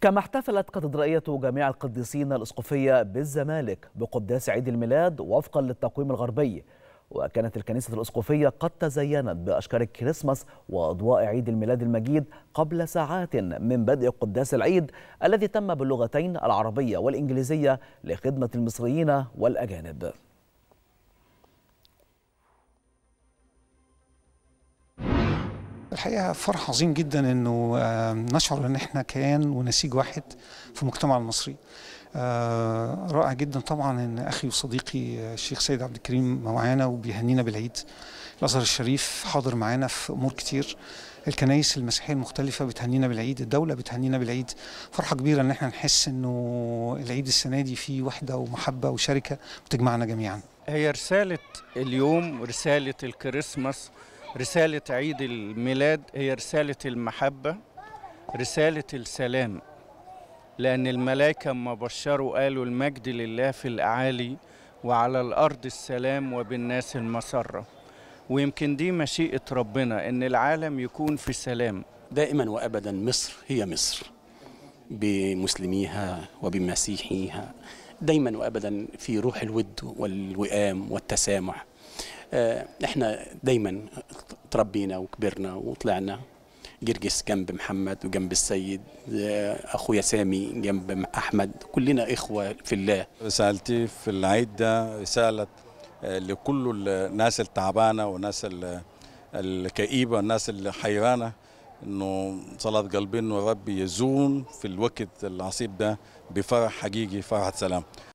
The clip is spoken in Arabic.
كما احتفلت كاتدرائية جامع القديسين الإسقفية بالزمالك بقداس عيد الميلاد وفقا للتقويم الغربي وكانت الكنيسة الأسقفية قد تزينت بأشكار الكريسماس وأضواء عيد الميلاد المجيد قبل ساعات من بدء قداس العيد الذي تم باللغتين العربية والإنجليزية لخدمة المصريين والأجانب الحقيقه فرح عظيم جدا انه نشعر ان احنا كيان ونسيج واحد في المجتمع المصري آه، رائع جدا طبعا ان اخي وصديقي الشيخ سيد عبد الكريم معانا وبيهنينا بالعيد الازهر الشريف حاضر معانا في امور كتير الكنائس المسيحيه المختلفه بتهنينا بالعيد الدوله بتهنينا بالعيد فرحه كبيره ان احنا نحس انه العيد السنه دي فيه وحده ومحبه وشركه بتجمعنا جميعا هي رساله اليوم رساله الكريسماس رسالة عيد الميلاد هي رسالة المحبة رسالة السلام لأن الملائكة ما بشروا قالوا المجد لله في الأعالي وعلى الأرض السلام وبالناس المسرة ويمكن دي مشيئة ربنا إن العالم يكون في سلام دائما وأبدا مصر هي مصر بمسلميها وبمسيحيها دايما وأبدا في روح الود والوئام والتسامح آه، احنا دايما تربينا وكبرنا وطلعنا جرجس جنب محمد وجنب السيد آه، اخويا سامي جنب احمد كلنا اخوه في الله رسالتي في العيد ده رساله آه، لكل الناس التعبانه والناس الكئيبه والناس الحيرانه انه صلاه قلبي انه ربي يزون في الوقت العصيب ده بفرح حقيقي فرحه سلام